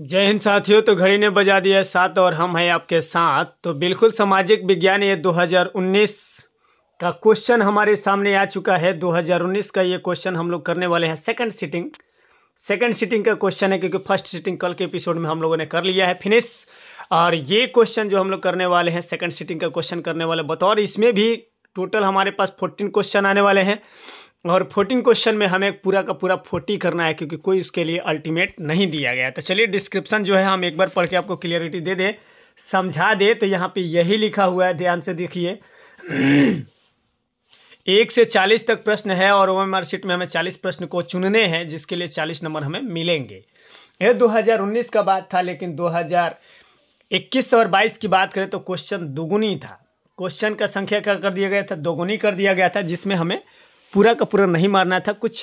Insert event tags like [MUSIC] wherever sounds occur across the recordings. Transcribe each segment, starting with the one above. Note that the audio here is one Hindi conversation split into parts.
जय हिंद साथियों तो घड़ी ने बजा दिया सात और हम हैं आपके साथ तो बिल्कुल सामाजिक विज्ञान ये 2019 का क्वेश्चन हमारे सामने आ चुका है 2019 का ये क्वेश्चन हम लोग करने वाले हैं सेकंड सीटिंग सेकंड सीटिंग का क्वेश्चन है क्योंकि फर्स्ट सीटिंग कल के एपिसोड में हम लोगों ने कर लिया है फिनिश और ये क्वेश्चन जो हम लोग करने वाले हैं सेकेंड सीटिंग का क्वेश्चन करने वाले बतौर इसमें भी टोटल हमारे पास फोर्टीन क्वेश्चन आने वाले हैं और फोर्टीन क्वेश्चन में हमें पूरा का पूरा फोर्टी करना है क्योंकि कोई उसके लिए अल्टीमेट नहीं दिया गया तो चलिए डिस्क्रिप्शन जो है हम एक बार पढ़ के आपको क्लियरिटी दे दें समझा दे तो यहाँ पे यही लिखा हुआ है ध्यान से देखिए एक से चालीस तक प्रश्न है और ओ एम सीट में हमें चालीस प्रश्न को चुनने हैं जिसके लिए चालीस नंबर हमें मिलेंगे यह दो का बात था लेकिन इक्कीस और बाईस की बात करें तो क्वेश्चन दोगुनी था क्वेश्चन का संख्या क्या कर दिया गया था दोगुनी कर दिया गया था जिसमें हमें पूरा का पूरा नहीं मारना था कुछ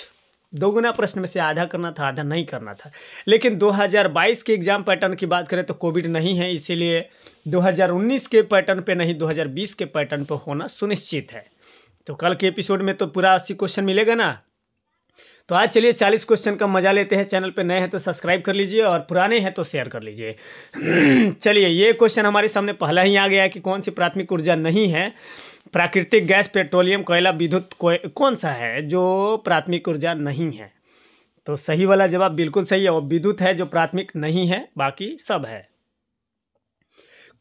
दोगुना प्रश्न में से आधा करना था आधा नहीं करना था लेकिन 2022 के एग्ज़ाम पैटर्न की बात करें तो कोविड नहीं है इसीलिए 2019 के पैटर्न पे नहीं 2020 के पैटर्न पे होना सुनिश्चित है तो कल के एपिसोड में तो पूरा अस्सी क्वेश्चन मिलेगा ना तो आज चलिए चालीस क्वेश्चन का मजा लेते हैं चैनल पे नए हैं तो सब्सक्राइब कर लीजिए और पुराने हैं तो शेयर कर लीजिए [CLEARS THROAT] चलिए ये क्वेश्चन हमारे सामने पहला ही आ गया कि कौन सी प्राथमिक ऊर्जा नहीं है प्राकृतिक गैस पेट्रोलियम कोयला विद्युत कौन सा है जो प्राथमिक ऊर्जा नहीं है तो सही वाला जवाब बिल्कुल सही है वो विद्युत है जो प्राथमिक नहीं है बाकी सब है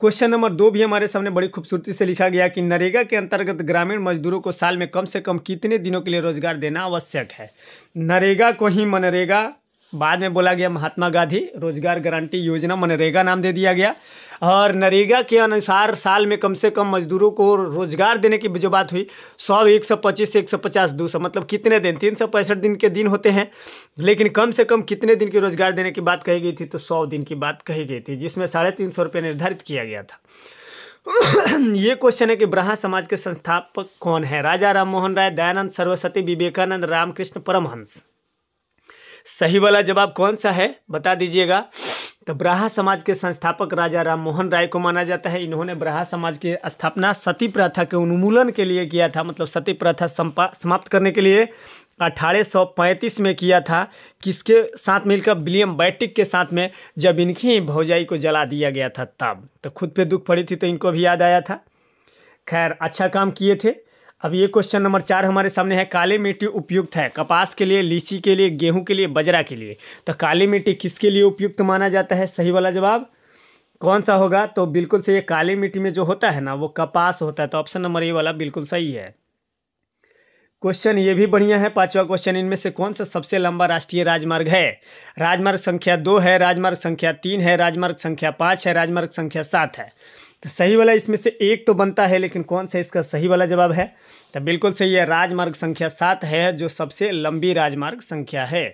क्वेश्चन नंबर दो भी हमारे सामने बड़ी खूबसूरती से लिखा गया कि नरेगा के अंतर्गत ग्रामीण मजदूरों को साल में कम से कम कितने दिनों के लिए रोजगार देना आवश्यक है नरेगा को ही मनरेगा बाद में बोला गया महात्मा गांधी रोजगार गारंटी योजना मनरेगा नाम दे दिया गया और नरेगा के अनुसार साल में कम से कम मजदूरों को रोजगार देने की जो बात हुई सौ एक सौ पच्चीस से एक सौ पचास दो सौ मतलब कितने दिन तीन सौ पैंसठ दिन के दिन होते हैं लेकिन कम से कम कितने दिन के रोजगार देने की बात कही गई थी तो सौ दिन की बात कही गई थी जिसमें साढ़े तीन सौ रुपये निर्धारित किया गया था [CLEARS THROAT] ये क्वेश्चन है कि ब्राह्म समाज के संस्थापक कौन है राजा मोहन राय दयानंद सरस्वती विवेकानंद रामकृष्ण परमहंस सही वाला जवाब कौन सा है बता दीजिएगा तो ब्राह्मा समाज के संस्थापक राजा राम मोहन राय को माना जाता है इन्होंने ब्राह्मा समाज की स्थापना सती प्रथा के उन्मूलन के लिए किया था मतलब सती प्रथा समाप्त करने के लिए पैंतीस में किया था किसके साथ मिलकर विलियम बैटिक के साथ में जब इनकी ही भौजाई को जला दिया गया था तब तो खुद पे दुख पड़ी थी तो इनको भी याद आया था खैर अच्छा काम किए थे अब ये क्वेश्चन नंबर चार हमारे सामने है काली मिट्टी उपयुक्त है कपास के लिए लीची के लिए गेहूं के लिए बजरा के लिए तो काली मिट्टी किसके लिए उपयुक्त माना जाता है सही वाला जवाब कौन सा होगा तो बिल्कुल सही है काली मिट्टी में जो होता है ना वो कपास होता है तो ऑप्शन नंबर ये वाला बिल्कुल सही है क्वेश्चन ये भी बढ़िया है पांचवा क्वेश्चन इनमें से कौन सा सबसे लंबा राष्ट्रीय राजमार्ग है राजमार्ग संख्या दो है राजमार्ग संख्या तीन है राजमार्ग संख्या पाँच है राजमार्ग संख्या सात है तो सही वाला इसमें से एक तो बनता है लेकिन कौन सा इसका सही वाला जवाब है तो बिल्कुल सही है राजमार्ग संख्या सात है जो सबसे लंबी राजमार्ग संख्या है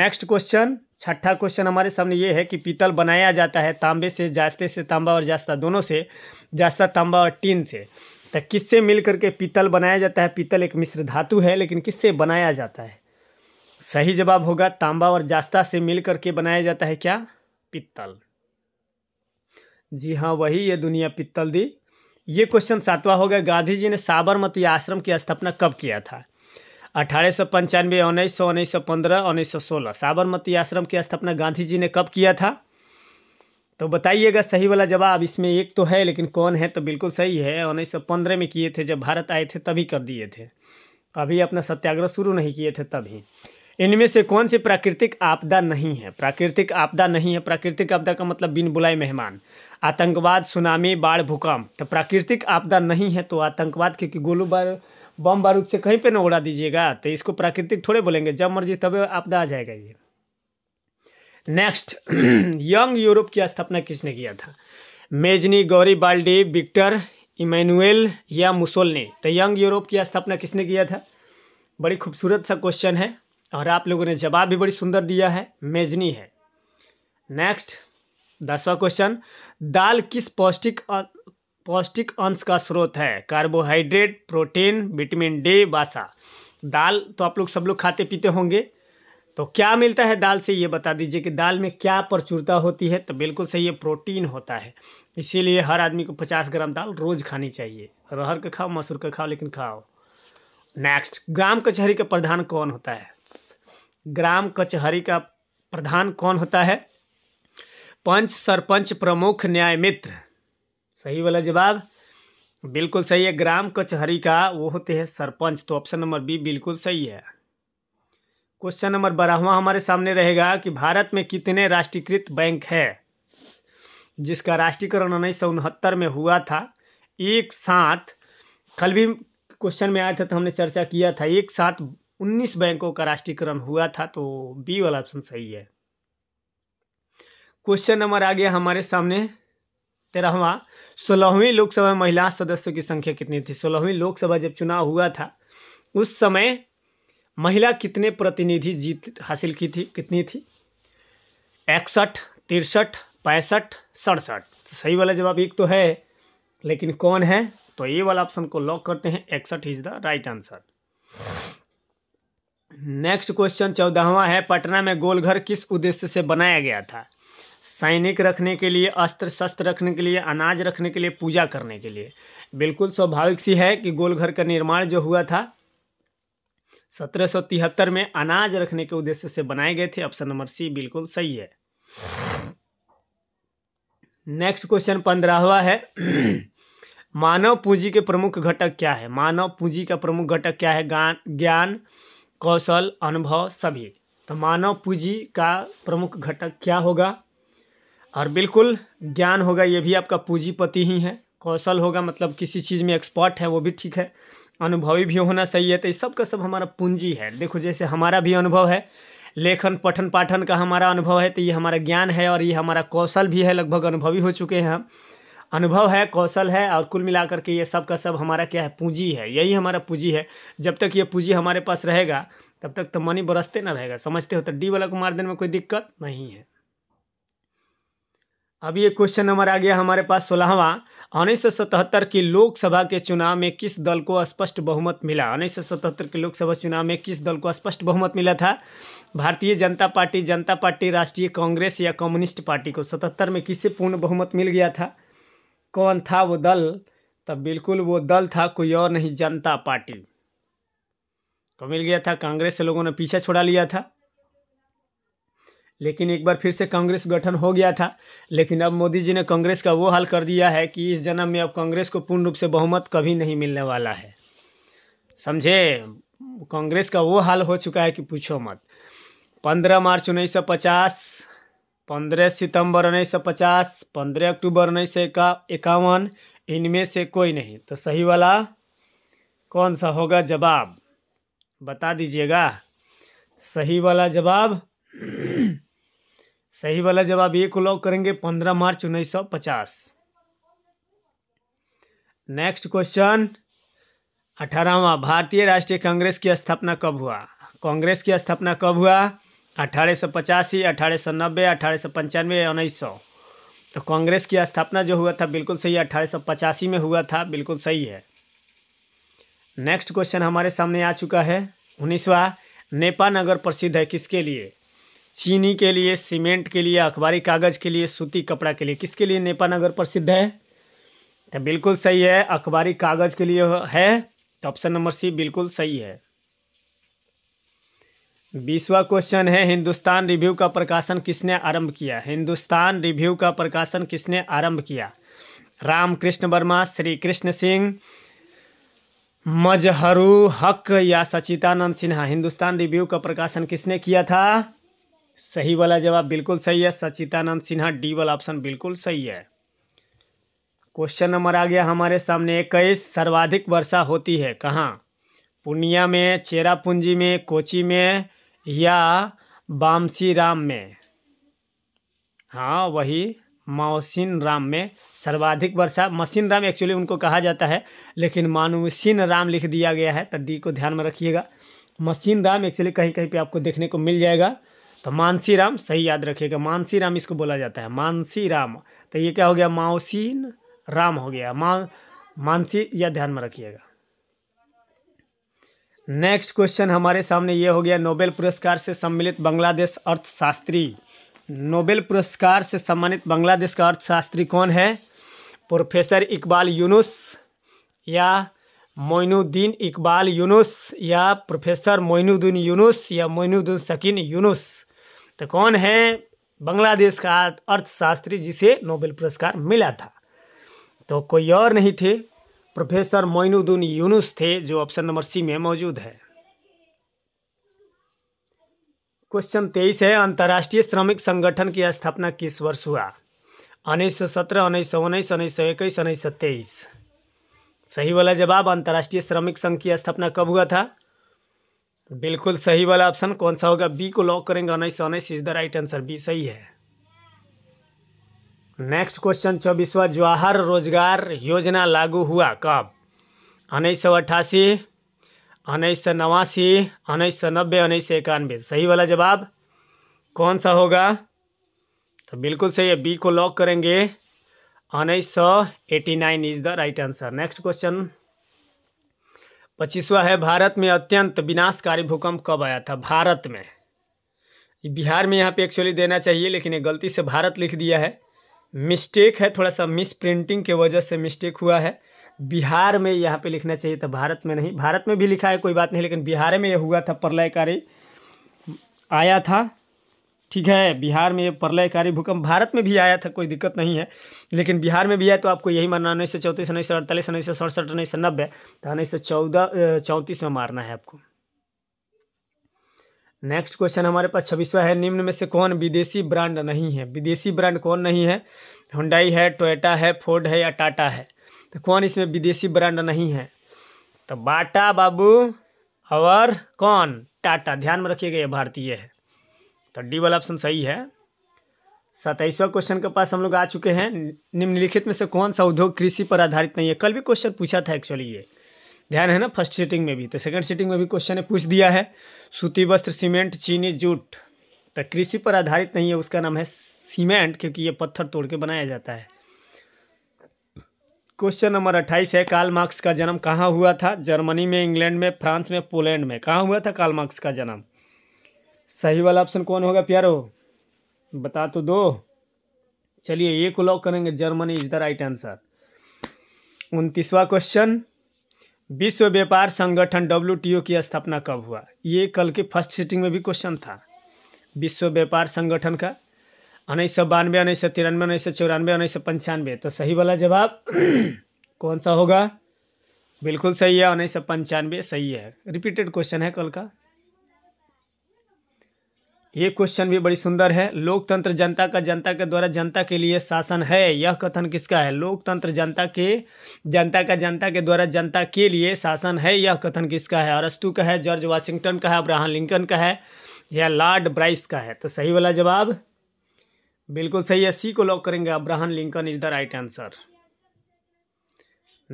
नेक्स्ट क्वेश्चन छठा क्वेश्चन हमारे सामने ये है कि पीतल बनाया जाता है तांबे से जास्ते से तांबा और जास्ता दोनों से जास्ता तांबा और टीन से तो किससे मिल करके पीतल बनाया जाता है पीतल एक मिश्र धातु है लेकिन किससे बनाया जाता है सही जवाब होगा तांबा और जास्ता से मिल करके बनाया जाता है क्या पीतल जी हाँ वही ये दुनिया पित्तल दी ये क्वेश्चन सातवां हो गया गांधी जी ने साबरमती आश्रम की स्थापना कब किया था अठारह सौ पंचानवे उन्नीस सौ उन्नीस सौ पंद्रह उन्नीस सौ सोलह साबरमती आश्रम की स्थापना गांधी जी ने कब किया था तो बताइएगा सही वाला जवाब इसमें एक तो है लेकिन कौन है तो बिल्कुल सही है उन्नीस सौ पंद्रह में किए थे जब भारत आए थे तभी कर दिए थे अभी अपना सत्याग्रह शुरू नहीं किए थे तभी इनमें से कौन सी प्राकृतिक आपदा नहीं है प्राकृतिक आपदा नहीं है प्राकृतिक आपदा का मतलब बिन बुलाए मेहमान आतंकवाद सुनामी बाढ़ भूकंप तो प्राकृतिक आपदा नहीं है तो आतंकवाद क्योंकि गोलू बार बम बारूद से कहीं पे ना उड़ा दीजिएगा तो इसको प्राकृतिक थोड़े बोलेंगे जब मर्जी तब आपदा आ जाएगा ये नेक्स्ट यंग यूरोप की स्थापना किसने किया था Mazzini Garibaldi Victor Emmanuel या मुसोल ने तो यंग यूरोप की स्थापना किसने किया था बड़ी खूबसूरत सा क्वेश्चन है और आप लोगों ने जवाब भी बड़ी सुंदर दिया है मेजनी है नेक्स्ट दसवा क्वेश्चन दाल किस पौष्टिक पौष्टिक अंश का स्रोत है कार्बोहाइड्रेट प्रोटीन विटामिन डी बासा दाल तो आप लोग सब लोग खाते पीते होंगे तो क्या मिलता है दाल से ये बता दीजिए कि दाल में क्या प्रचुरता होती है तो बिल्कुल सही है प्रोटीन होता है इसीलिए हर आदमी को पचास ग्राम दाल रोज़ खानी चाहिए रहर का खाओ मसूर का खाओ लेकिन खाओ नेक्स्ट ग्राम कचहरी का प्रधान कौन होता है ग्राम कचहरी का प्रधान कौन होता है पंच सरपंच प्रमुख न्याय मित्र सही वाला जवाब बिल्कुल सही है ग्राम कचहरी का वो होते हैं सरपंच तो ऑप्शन नंबर बी बिल्कुल सही है क्वेश्चन नंबर बारहवा हमारे सामने रहेगा कि भारत में कितने राष्ट्रीयकृत बैंक है जिसका राष्ट्रीयकरण उन्नीस सौ उनहत्तर में हुआ था एक साथ कल भी क्वेश्चन में आया था तो हमने चर्चा किया था एक साथ 19 बैंकों का राष्ट्रीयकरण हुआ था तो बी वाला ऑप्शन सही है क्वेश्चन नंबर आ गया हमारे सामने तेरहवा सोलहवीं लोकसभा महिला सदस्यों की संख्या कितनी थी सोलहवीं लोकसभा जब चुनाव हुआ था उस समय महिला कितने प्रतिनिधि जीत हासिल की थी कितनी थी इकसठ तिरसठ पैंसठ सड़सठ तो सही वाला जवाब एक तो है लेकिन कौन है तो ये वाला ऑप्शन को लॉक करते हैं इकसठ is the right answer next question चौदहवा है पटना में गोलघर किस उद्देश्य से बनाया गया था सैनिक रखने के लिए अस्त्र शस्त्र रखने के लिए अनाज रखने के लिए पूजा करने के लिए बिल्कुल स्वाभाविक सी है कि गोलघर का निर्माण जो हुआ था 1773 में अनाज रखने के उद्देश्य से बनाए गए थे ऑप्शन नंबर सी बिल्कुल सही है नेक्स्ट क्वेश्चन पंद्रहवा है [CLEARS THROAT] मानव पूंजी के प्रमुख घटक क्या है मानव पूंजी का प्रमुख घटक क्या है ज्ञान कौशल अनुभव सभी तो मानव पूंजी का प्रमुख घटक क्या होगा और बिल्कुल ज्ञान होगा ये भी आपका पूंजीपति ही है कौशल होगा मतलब किसी चीज़ में एक्सपर्ट है वो भी ठीक है अनुभवी भी होना सही है तो ये सब का सब हमारा पूंजी है देखो जैसे हमारा भी अनुभव है लेखन पठन पाठन का हमारा अनुभव है तो ये हमारा ज्ञान है और ये हमारा कौशल भी है लगभग अनुभवी हो चुके हैं हम अनुभव है कौशल है और कुल मिलाकर के ये सब का सब हमारा क्या है पूंजी है यही हमारा पूंजी है जब तक ये पूंजी हमारे पास रहेगा तब तक तो मनी बरसते ना रहेगा समझते हो तो डी वाला को मार देने में कोई दिक्कत नहीं है अब ये क्वेश्चन नंबर आ गया हमारे पास सोलहवा उन्नीस सौ सतहत्तर की लोकसभा के चुनाव में किस दल को स्पष्ट बहुमत मिला उन्नीस सौ सतहत्तर के लोकसभा चुनाव में किस दल को स्पष्ट बहुमत मिला था भारतीय जनता पार्टी जनता पार्टी राष्ट्रीय कांग्रेस या कम्युनिस्ट पार्टी को सतहत्तर में किससे पूर्ण बहुमत मिल गया था कौन था वो दल तब बिल्कुल वो दल था कोई और नहीं जनता पार्टी को तो मिल गया था कांग्रेस से लोगों ने पीछे छोड़ा लिया था लेकिन एक बार फिर से कांग्रेस गठन हो गया था लेकिन अब मोदी जी ने कांग्रेस का वो हाल कर दिया है कि इस जन्म में अब कांग्रेस को पूर्ण रूप से बहुमत कभी नहीं मिलने वाला है समझे कांग्रेस का वो हाल हो चुका है कि पूछो मत पंद्रह मार्च उन्नीस सौ पचास पंद्रह सितंबर उन्नीस सौ पचास पंद्रह अक्टूबर उन्नीस सौ इक्यावन इनमें से कोई नहीं तो सही वाला कौन सा होगा जवाब बता दीजिएगा सही वाला जवाब [CLEARS THROAT] सही वाला जवाब ये को लॉक करेंगे पंद्रह मार्च उन्नीस सौ पचास नेक्स्ट क्वेश्चन अठारहवा भारतीय राष्ट्रीय कांग्रेस की स्थापना कब हुआ कांग्रेस की स्थापना कब हुआ अठारह सौ पचासी अठारह सौ नब्बे अठारह सौ पंचानवे उन्नीस सौ तो कांग्रेस की स्थापना जो हुआ था बिल्कुल सही है अठारह सौ पचासी में हुआ था बिल्कुल सही है नेक्स्ट क्वेश्चन हमारे सामने आ चुका है उन्नीसवा नेपा नगर प्रसिद्ध है किसके लिए चीनी के लिए सीमेंट के लिए अखबारी कागज़ के लिए सूती कपड़ा के लिए किसके लिए नेपा नगर प्रसिद्ध है तो बिल्कुल सही है अखबारी कागज़ के लिए है तो ऑप्शन नंबर सी बिल्कुल सही है बीसवा क्वेश्चन है हिंदुस्तान रिव्यू का प्रकाशन किसने आरंभ किया हिंदुस्तान रिव्यू का प्रकाशन किसने आरंभ किया रामकृष्ण वर्मा श्री कृष्ण सिंह मजहरू हक या सचितानंद सिन्हा हिंदुस्तान रिव्यू का प्रकाशन किसने किया था सही वाला जवाब बिल्कुल सही है सचितानंद सिन्हा डी वाला ऑप्शन बिल्कुल सही है क्वेश्चन नंबर आ गया हमारे सामने इक्कीस सर्वाधिक वर्षा होती है कहाँ पूर्णिया में चेरापूंजी में कोची में या राम में हाँ वही मौसिन राम में सर्वाधिक वर्षा मसीन राम एक्चुअली उनको कहा जाता है लेकिन मानुसिन राम लिख दिया गया है तो डी को ध्यान में रखिएगा मसीन राम एक्चुअली कहीं कहीं पे आपको देखने को मिल जाएगा तो मानसी राम सही याद रखिएगा मानसी राम इसको बोला जाता है मानसी राम तो ये क्या हो गया मौसिन राम हो गया मा मानसी यह ध्यान में रखिएगा नेक्स्ट क्वेश्चन हमारे सामने ये हो गया नोबेल पुरस्कार से सम्मिलित बांग्लादेश अर्थशास्त्री नोबेल पुरस्कार से सम्मानित बांग्लादेश का अर्थशास्त्री कौन है प्रोफेसर इकबाल यूनुस या मोइनुद्दीन इकबाल यूनुस या प्रोफेसर मोइनुद्दीन यूनुस या मोइनुद्दीन शकीन यूनुस तो कौन है बांग्लादेश का अर्थशास्त्री जिसे नोबेल पुरस्कार मिला था तो कोई और नहीं थे प्रोफेसर मोइनुद्दीन यूनुस थे जो ऑप्शन नंबर सी में मौजूद है क्वेश्चन तेईस है अंतर्राष्ट्रीय श्रमिक संगठन की स्थापना किस वर्ष हुआ उन्नीस सौ सत्रह उन्नीस सौ उन्नीस उन्नीस सौ इक्कीस उन्नीस सौ तेईस सही वाला जवाब अंतर्राष्ट्रीय श्रमिक संघ की स्थापना कब हुआ था बिल्कुल सही वाला ऑप्शन कौन सा होगा बी को लॉक करेंगे उन्नीस सौ उन्नीस is the right answer B सही है नेक्स्ट क्वेश्चन चौबीसवा जवाहर रोजगार योजना लागू हुआ कब उन्नीस सौ अट्ठासी उन्नीस सौ नवासी उन्नीस सौ नब्बे उन्नीस सौ इक्यानवे सही वाला जवाब कौन सा होगा तो बिल्कुल सही है बी को लॉक करेंगे उन्नीस सौ eighty nine is the right answer next question पच्चीसवा है भारत में अत्यंत विनाशकारी भूकंप कब आया था भारत में बिहार में यहाँ पे एक्चुअली देना चाहिए लेकिन ये गलती से भारत लिख दिया है मिस्टेक है थोड़ा सा मिस प्रिंटिंग के वजह से मिस्टेक हुआ है बिहार में यहाँ पे लिखना चाहिए था भारत में नहीं भारत में भी लिखा है कोई बात नहीं लेकिन बिहार में ये हुआ था प्रलयकारी आया था ठीक है बिहार में ये प्रलयकारी भूकंप भारत में भी आया था कोई दिक्कत नहीं है लेकिन बिहार में भी आया तो आपको यही मानना उन्नीस सौ चौंतीस उन्नीस सौ अड़तालीस उन्नीस सौ सड़सठ उन्नीस सौ नब्बे तो उन्नीस सौ चौदह चौंतीस में मारना है आपको नेक्स्ट क्वेश्चन हमारे पास छब्बीसवा है निम्न में से कौन विदेशी ब्रांड नहीं है विदेशी ब्रांड कौन नहीं है हुंडाई है टोयोटा है फोर्ड है या टाटा है तो कौन इसमें विदेशी ब्रांड नहीं है तो बाटा बाबू और कौन टाटा ध्यान में रखिएगा ये भारतीय है तो डी वाला ऑप्शन सही है सताइसवा क्वेश्चन के पास हम लोग आ चुके हैं निम्नलिखित में से कौन सा उद्योग कृषि पर आधारित नहीं है कल भी क्वेश्चन पूछा था एक्चुअली ये ध्यान है ना फर्स्ट सीटिंग में भी तो सेकंड सीटिंग में भी क्वेश्चन ने पूछ दिया है सूती वस्त्र सीमेंट चीनी जूट तो कृषि पर आधारित नहीं है उसका नाम है सीमेंट क्योंकि ये पत्थर तोड़ के बनाया जाता है क्वेश्चन नंबर अट्ठाईस है काल मार्क्स का जन्म कहाँ हुआ था जर्मनी में इंग्लैंड में फ्रांस में पोलैंड में कहाँ हुआ था काल मार्क्स का जन्म सही वाला ऑप्शन कौन होगा प्यारो बता तो दो चलिए ये को लॉक करेंगे Germany is the right answer उनतीसवा क्वेश्चन विश्व व्यापार संगठन डब्ल्यू की स्थापना कब हुआ ये कल के फर्स्ट सीटिंग में भी क्वेश्चन था विश्व व्यापार संगठन का उन्नीस सौ बानवे उन्नीस सौ तिरानवे उन्नीस सौ चौरानवे उन्नीस सौ पंचानवे तो सही वाला जवाब [CLEARS THROAT] कौन सा होगा बिल्कुल सही है उन्नीस सौ पंचानवे सही है रिपीटेड क्वेश्चन है कल का ये क्वेश्चन भी बड़ी सुंदर है लोकतंत्र जनता का जनता के द्वारा जनता के लिए शासन है यह कथन किसका है लोकतंत्र जनता के जनता का जनता के द्वारा जनता के लिए शासन है यह कथन किसका है अरस्तु का है जॉर्ज वाशिंगटन का है अब्राहम लिंकन का है या लॉर्ड ब्राइस का है तो सही वाला जवाब बिल्कुल सही है सी को लॉक करेंगे Abraham Lincoln is the right answer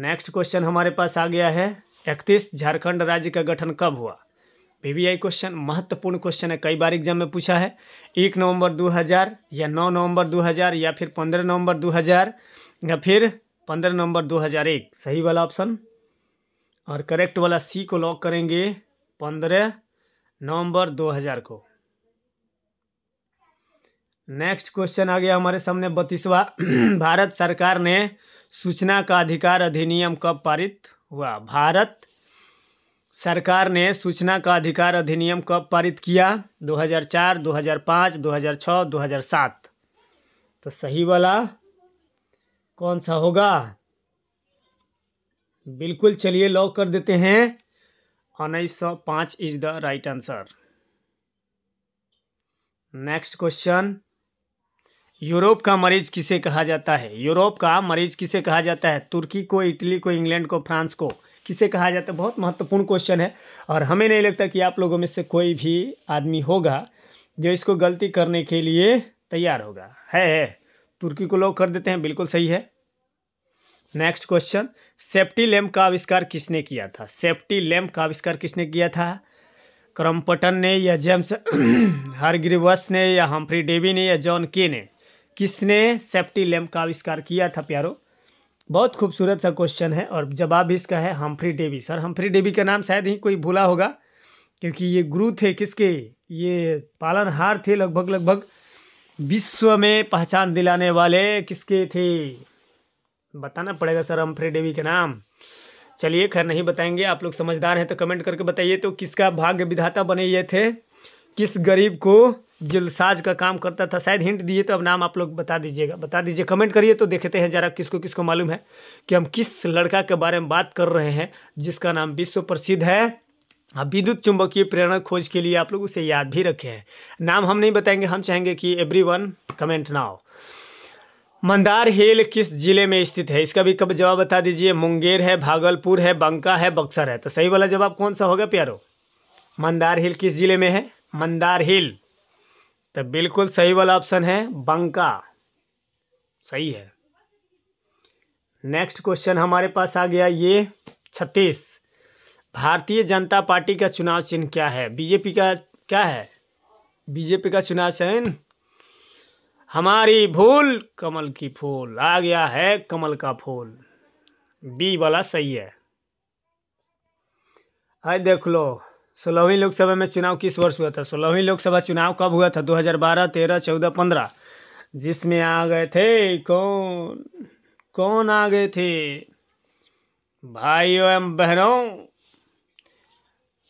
next question हमारे पास आ गया है इकतीस झारखंड राज्य का गठन कब हुआ वीवीआई क्वेश्चन महत्वपूर्ण क्वेश्चन है कई बार एग्जाम में पूछा है एक नवंबर 2000 या नौ नवंबर 2000 या फिर पंद्रह नवंबर 2000 या फिर पंद्रह नवंबर 2001 सही वाला ऑप्शन और करेक्ट वाला सी को लॉक करेंगे पंद्रह नवंबर 2000 को नेक्स्ट क्वेश्चन आ गया हमारे सामने बत्तीसवा [CLEARS THROAT] भारत सरकार ने सूचना का अधिकार अधिनियम कब पारित हुआ भारत सरकार ने सूचना का अधिकार अधिनियम कब पारित किया 2004, 2005, 2006, 2007 तो सही वाला कौन सा होगा बिल्कुल चलिए लॉक कर देते हैं उन्नीस सौ पाँच is the right answer next question Europe का मरीज किसे कहा जाता है यूरोप का मरीज किसे कहा जाता है तुर्की को इटली को इंग्लैंड को फ्रांस को किसे कहा जाता है बहुत महत्वपूर्ण क्वेश्चन है और हमें नहीं लगता कि आप लोगों में से कोई भी आदमी होगा जो इसको गलती करने के लिए तैयार होगा है, है तुर्की को लोग कर देते हैं बिल्कुल सही है नेक्स्ट क्वेश्चन सेफ्टी लैम्प का आविष्कार किसने किया था सेफ्टी लैम्प का आविष्कार किसने किया था क्रमपटन ने या जेम्स हरग्रीवस [CLEARS THROAT] ने या हम्फ्री डेवी ने या जॉन के ने किसने सेफ्टी लैम्प का आविष्कार किया था प्यारो बहुत खूबसूरत सा क्वेश्चन है और जवाब भी इसका है Humphry Davy sir Humphry Davy का नाम शायद ही कोई भूला होगा क्योंकि ये गुरु थे किसके ये पालनहार थे लगभग लगभग विश्व में पहचान दिलाने वाले किसके थे बताना पड़ेगा सर हम्फ्री डेवी का नाम चलिए खैर नहीं बताएंगे आप लोग समझदार हैं तो कमेंट करके बताइए तो किसका भाग्य विधाता बने ये थे किस गरीब को जलसाज का काम करता था शायद हिंट दिए तो अब नाम आप लोग बता दीजिएगा बता दीजिए कमेंट करिए तो देखते हैं जरा किसको किसको मालूम है कि हम किस लड़का के बारे में बात कर रहे हैं जिसका नाम विश्व प्रसिद्ध है विद्युत चुंबकीय प्रेरणा खोज के लिए आप लोग उसे याद भी रखे हैं नाम हम नहीं बताएंगे हम चाहेंगे कि every one comment now Mandar hill किस जिले में स्थित है इसका भी कब जवाब बता दीजिए मुंगेर है भागलपुर है बंका है बक्सर है तो सही वाला जवाब कौन सा होगा प्यारो मंदार हिल किस जिले में है मंदार हिल तो बिल्कुल सही वाला ऑप्शन है बंका सही है नेक्स्ट क्वेश्चन हमारे पास आ गया ये छत्तीस भारतीय जनता पार्टी का चुनाव चिन्ह क्या है बीजेपी का क्या है बीजेपी का चुनाव चिन्ह हमारी भूल कमल की फूल आ गया है कमल का फूल बी वाला सही है आए देख लो सोलहवीं लोकसभा में चुनाव किस वर्ष हुआ था सोलहवीं लोकसभा चुनाव कब हुआ था 2012, 13, 14, 15 जिसमें आ गए थे कौन कौन आ गए थे भाइयों एवं बहनों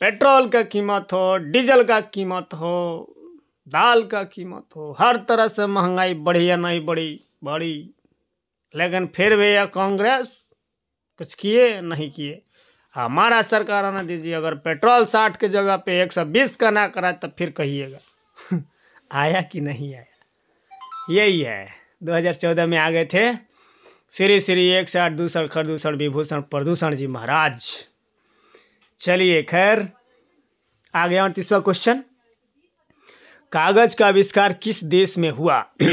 पेट्रोल का कीमत हो डीजल का कीमत हो दाल का कीमत हो हर तरह से महंगाई बढ़ी या नहीं बढ़ी बढ़ी लेकिन फिर भी यह कांग्रेस कुछ किए नहीं किए हमारा सरकार आना दीजिए अगर पेट्रोल साठ के जगह पे एक सौ बीस का ना करा तो फिर कहिएगा [LAUGHS] आया कि नहीं आया यही है 2014 में आ गए थे श्री श्री एक साठ दूसर खर दूसर विभूषण प्रदूषण जी महाराज चलिए खैर आ गया तीसरा क्वेश्चन कागज का आविष्कार किस देश में हुआ [CLEARS THROAT]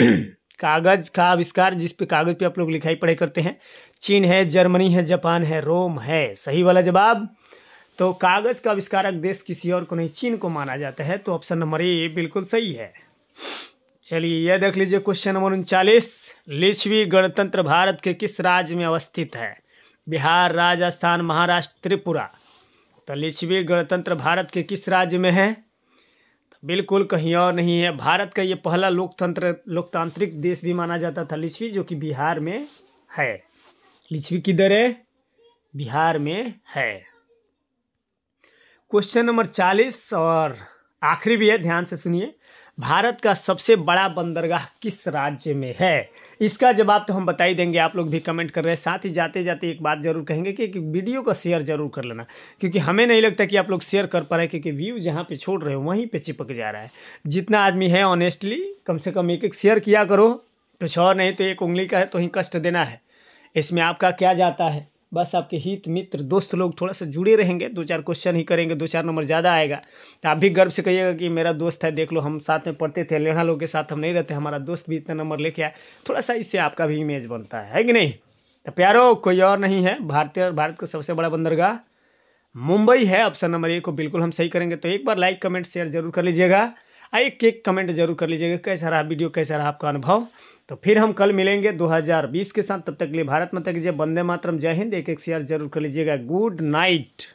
कागज़ का आविष्कार जिस पे कागज़ पे आप लोग लिखाई पढ़ाई करते हैं चीन है जर्मनी है जापान है रोम है सही वाला जवाब तो कागज़ का आविष्कारक देश किसी और को नहीं चीन को माना जाता है तो ऑप्शन नंबर ए बिल्कुल सही है चलिए यह देख लीजिए क्वेश्चन नंबर उनचालीस लिछवी गणतंत्र भारत के किस राज्य में अवस्थित है बिहार राजस्थान महाराष्ट्र त्रिपुरा तो लिछवी गणतंत्र भारत के किस राज्य में है बिल्कुल कहीं और नहीं है भारत का ये पहला लोकतंत्र लोकतांत्रिक देश भी माना जाता था लिच्छवी जो कि बिहार में है लिच्छवी किधर है बिहार में है क्वेश्चन नंबर चालीस और आखिरी भी है ध्यान से सुनिए भारत का सबसे बड़ा बंदरगाह किस राज्य में है इसका जवाब तो हम बता ही देंगे आप लोग भी कमेंट कर रहे हैं साथ ही जाते जाते एक बात जरूर कहेंगे कि वीडियो का शेयर जरूर कर लेना क्योंकि हमें नहीं लगता कि आप लोग शेयर कर पा रहे क्योंकि व्यू जहाँ पे छोड़ रहे हो वहीं पे चिपक जा रहा है जितना आदमी है ऑनेस्टली कम से कम एक एक शेयर किया करो कुछ और नहीं तो एक उंगली का है तो ही कष्ट देना है इसमें आपका क्या जाता है बस आपके हित मित्र दोस्त लोग थोड़ा सा जुड़े रहेंगे दो चार क्वेश्चन ही करेंगे दो चार नंबर ज़्यादा आएगा तो आप भी गर्व से कहिएगा कि मेरा दोस्त है देख लो हम साथ में पढ़ते थे लेढ़ा लोग के साथ हम नहीं रहते हमारा दोस्त भी इतना नंबर लेके आए थोड़ा सा इससे आपका भी इमेज बनता है, है कि नहीं तो प्यारो कोई और नहीं है भारतीय और भारत का सबसे बड़ा बंदरगाह मुंबई है ऑप्शन नंबर एक को बिल्कुल हम सही करेंगे तो एक बार लाइक कमेंट शेयर जरूर कर लीजिएगा एक एक कमेंट जरूर कर लीजिएगा कैसा रहा वीडियो कैसा रहा आपका अनुभव तो फिर हम कल मिलेंगे 2020 के साथ तब तक के लिए भारत माता कीजिए वंदे मातरम जय हिंद एक एक शेयर जरूर कर लीजिएगा गुड नाइट